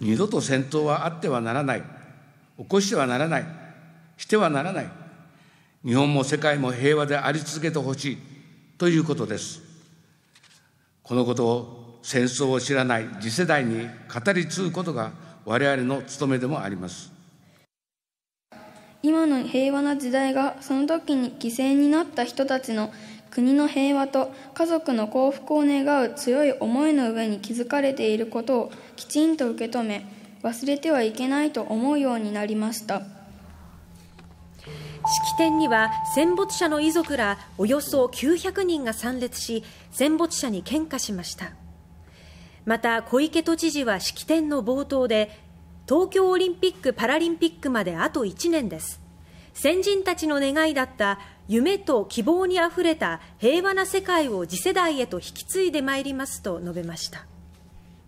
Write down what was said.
二度と戦闘はあってはならない、起こしてはならない、してはならない、日本も世界も平和であり続けてほしいということです。このことを戦争を知らない次世代に語り継ぐことが我々の務めでもあります。今の平和な時代がその時に犠牲になった人たちの国の平和と家族の幸福を願う強い思いの上に築かれていることをきちんと受け止め忘れてはいけないと思うようになりました式典には戦没者の遺族らおよそ900人が参列し戦没者に献花しましたまた小池都知事は式典の冒頭で東京オリンピック・パラリンピックまであと1年です先人たちの願いだった夢と希望にあふれた平和な世界を次世代へと引き継いでまいりますと述べました。